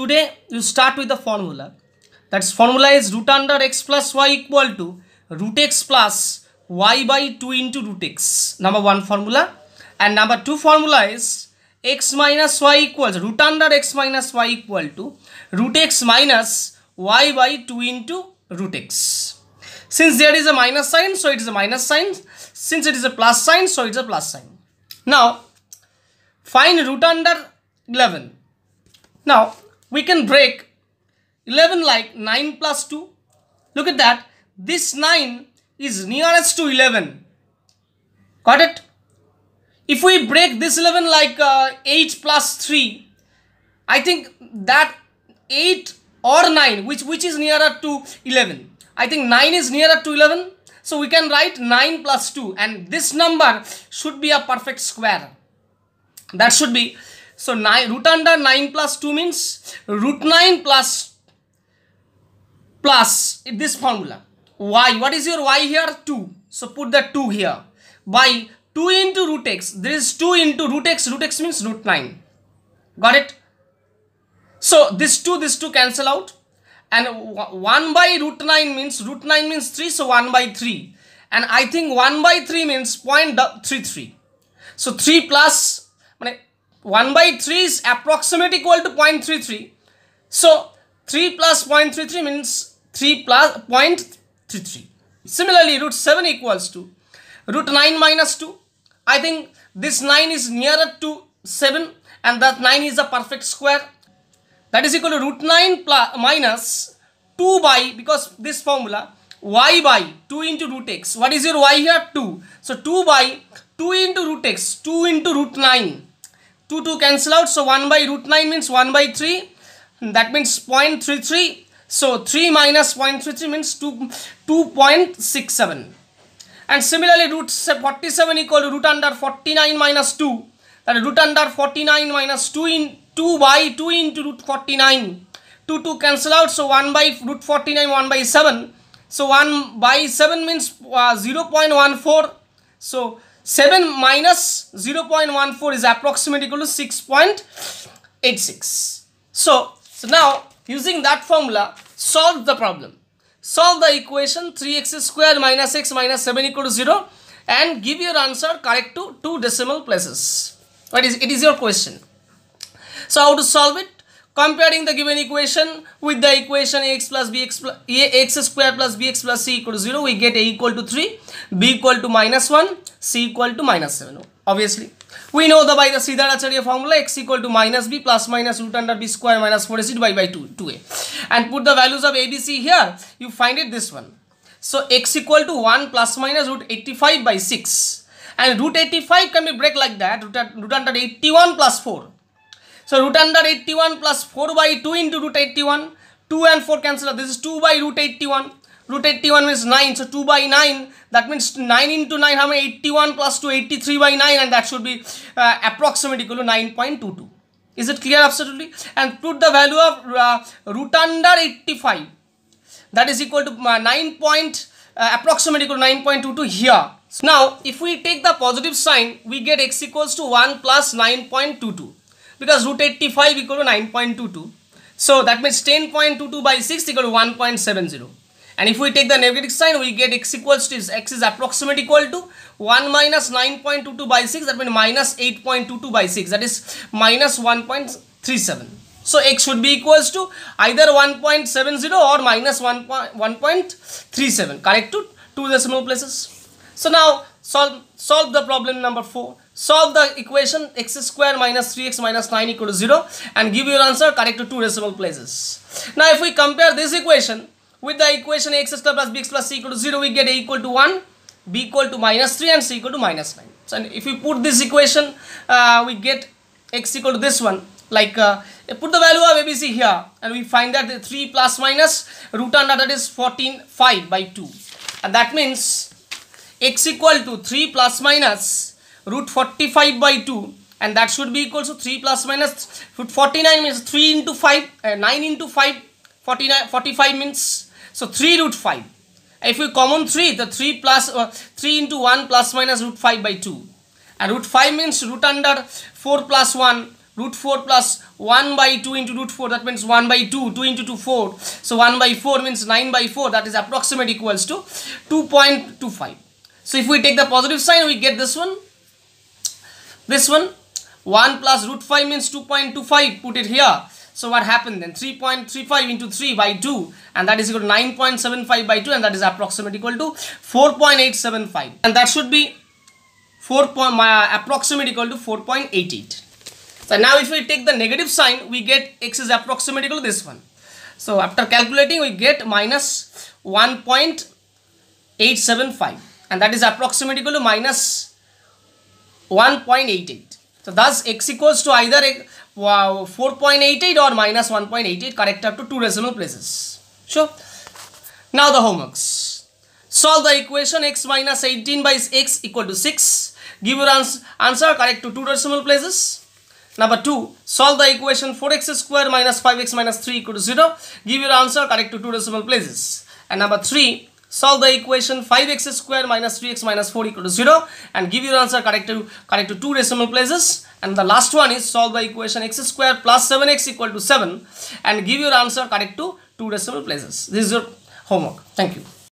today you start with the formula that's formula is root under x plus y equal to root x plus y by 2 into root x number one formula and number two formula is x minus y equals root under x minus y equal to root x minus y by 2 into root x since there is a minus sign so it is a minus sign since it is a plus sign so it's a plus sign now find root under 11 now we can break 11 like 9 plus 2. Look at that. This 9 is nearest to 11. Got it? If we break this 11 like uh, 8 plus 3, I think that 8 or 9, which, which is nearer to 11? I think 9 is nearer to 11. So we can write 9 plus 2 and this number should be a perfect square. That should be so nine, root under 9 plus 2 means root 9 plus plus this formula y what is your y here 2 so put the 2 here by 2 into root x there is 2 into root x root x means root 9 got it so this 2 this 2 cancel out and 1 by root 9 means root 9 means 3 so 1 by 3 and i think 1 by 3 means 0.33 so 3 plus 1 by 3 is approximately equal to 0.33. So 3 plus 0.33 means 3 plus 0.33. Similarly, root 7 equals to root 9 minus 2. I think this 9 is nearer to 7 and that 9 is a perfect square. That is equal to root 9 plus, minus 2 by, because this formula, y by 2 into root x. What is your y here? 2. So 2 by 2 into root x, 2 into root 9. 2 2 cancel out so 1 by root 9 means 1 by 3 that means 0.33 so 3 minus 0.33 means 2 2.67 and similarly root 47 equal to root under 49 minus 2 that is root under 49 minus 2 in 2 by 2 into root 49 2 2 cancel out so 1 by root 49 1 by 7 so 1 by 7 means uh, 0 0.14 so 7 minus 0 0.14 is approximately equal to 6.86. So, so now using that formula, solve the problem. Solve the equation 3x square minus x minus 7 equal to 0 and give your answer correct to 2 decimal places. It is, it is your question. So how to solve it? Comparing the given equation with the equation ax plus bx plus, ax square plus bx plus c equal to 0, we get a equal to 3, b equal to minus 1 c equal to minus 7 obviously we know the by the Siddharacharya formula x equal to minus b plus minus root under b square minus 4ac by by 2 2a and put the values of abc here you find it this one so x equal to 1 plus minus root 85 by 6 and root 85 can be break like that root, root under 81 plus 4 so root under 81 plus 4 by 2 into root 81 2 and 4 cancel out this is 2 by root 81 root 81 means 9 so 2 by 9 that means 9 into 9 how 81 plus 2 83 by 9 and that should be uh, approximately equal to 9.22 is it clear absolutely and put the value of uh, root under 85 that is equal to uh, 9 point uh, approximately equal to 9.22 here so now if we take the positive sign we get x equals to 1 plus 9.22 because root 85 equal to 9.22 so that means 10.22 by 6 equal to 1.70 and if we take the negative sign, we get x equals to x is approximately equal to 1 minus 9.22 by 6, that means minus 8.22 by 6, that is minus 1.37. So x should be equals to either 1.70 or minus 1.37, correct to two decimal places. So now solve, solve the problem number 4. Solve the equation x square minus 3x minus 9 equal to 0 and give your answer correct to two decimal places. Now if we compare this equation with the equation x square plus bx plus c equal to 0 we get a equal to 1 b equal to minus 3 and c equal to minus 9 so if we put this equation uh, we get x equal to this one like uh, put the value of abc here and we find that the 3 plus minus root under that is 14 5 by 2 and that means x equal to 3 plus minus root 45 by 2 and that should be equal to 3 plus minus root 49 means 3 into 5 uh, 9 into 5 49 45 means so 3 root 5. If we common 3, the 3 plus uh, 3 into 1 plus minus root 5 by 2. And root 5 means root under 4 plus 1 root 4 plus 1 by 2 into root 4 that means 1 by 2 2 into 2 4 so 1 by 4 means 9 by 4 that is approximate equals to 2.25 so if we take the positive sign we get this one this one 1 plus root 5 means 2.25 put it here so what happened then? 3.35 into 3 by 2 and that is equal to 9.75 by 2 and that is approximately equal to 4.875 and that should be 4. Point, uh, approximately equal to 4.88. So now if we take the negative sign, we get x is approximately equal to this one. So after calculating, we get minus 1.875 and that is approximately equal to minus 1.88. So thus x equals to either wow, 4.88 or minus 1.88 correct up to two decimal places. So Now the homeworks. Solve the equation x minus 18 by x equal to 6. Give your ans answer correct to two decimal places. Number 2, solve the equation 4x square minus 5x minus 3 equal to 0. Give your answer correct to two decimal places. And number 3, solve the equation 5x square minus 3x minus 4 equal to 0 and give your answer correct to correct to two decimal places and the last one is solve the equation x square plus 7x equal to 7 and give your answer correct to two decimal places this is your homework thank you